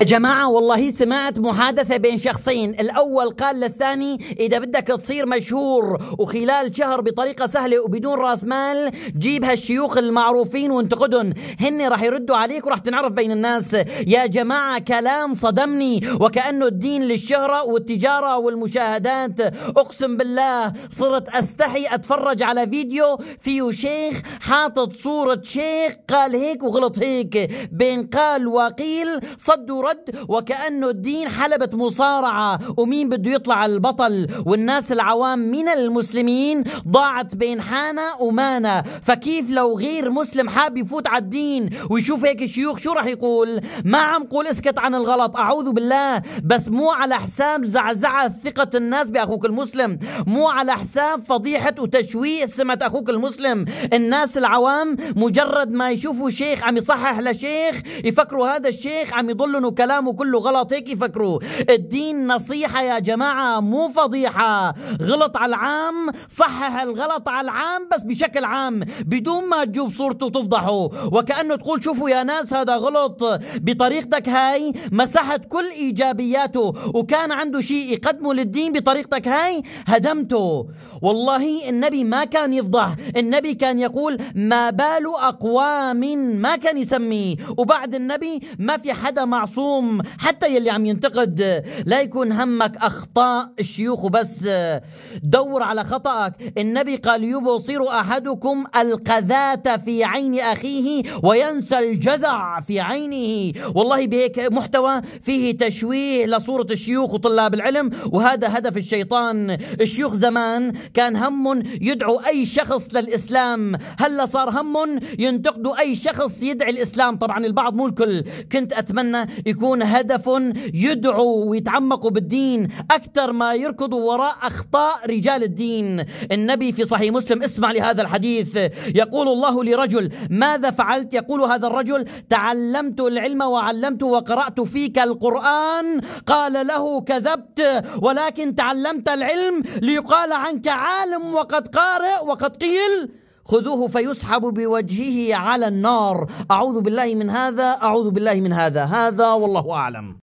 يا جماعة والله سمعت محادثة بين شخصين الأول قال للثاني إذا بدك تصير مشهور وخلال شهر بطريقة سهلة وبدون راس مال جيب هالشيوخ المعروفين وانتقدهم هن رح يردوا عليك ورح تنعرف بين الناس يا جماعة كلام صدمني وكأنه الدين للشهرة والتجارة والمشاهدات أقسم بالله صرت أستحي أتفرج على فيديو فيه شيخ حاطط صورة شيخ قال هيك وغلط هيك بين قال وقيل صدوا الرد وكأنه الدين حلبة مصارعة ومين بده يطلع البطل والناس العوام من المسلمين ضاعت بين حانا ومانا فكيف لو غير مسلم حاب يفوت على الدين ويشوف هيك الشيوخ شو راح يقول ما عم قول اسكت عن الغلط أعوذ بالله بس مو على حساب زعزعة ثقة الناس بأخوك المسلم مو على حساب فضيحة وتشويه سمة أخوك المسلم الناس العوام مجرد ما يشوفوا شيخ عم يصحح لشيخ يفكروا هذا الشيخ عم يضل كلامه كله غلط هيك يفكروا الدين نصيحة يا جماعة مو فضيحة غلط على العام صحح الغلط على العام بس بشكل عام بدون ما تجوب صورته وتفضحه وكأنه تقول شوفوا يا ناس هذا غلط بطريقتك هاي مسحت كل إيجابياته وكان عنده شيء يقدمه للدين بطريقتك هاي هدمته والله النبي ما كان يفضح النبي كان يقول ما بال أقوام ما كان يسميه وبعد النبي ما في حدا معصوم معصوم حتى يلي عم ينتقد لا يكون همك أخطاء الشيوخ وبس دور على خطأك النبي قال يبصر أحدكم القذاة في عين أخيه وينسى الجذع في عينه والله بهيك محتوى فيه تشويه لصورة الشيوخ وطلاب العلم وهذا هدف الشيطان الشيوخ زمان كان هم يدعو أي شخص للإسلام هلا صار هم ينتقدوا أي شخص يدعي الإسلام طبعا البعض مو الكل كنت أتمنى يكون هدف يدعو ويتعمقوا بالدين أكثر ما يركضوا وراء أخطاء رجال الدين النبي في صحيح مسلم اسمع لهذا الحديث يقول الله لرجل ماذا فعلت يقول هذا الرجل تعلمت العلم وعلمت وقرأت فيك القرآن قال له كذبت ولكن تعلمت العلم ليقال عنك عالم وقد قارئ وقد قيل خذوه فيسحب بوجهه على النار أعوذ بالله من هذا أعوذ بالله من هذا هذا والله أعلم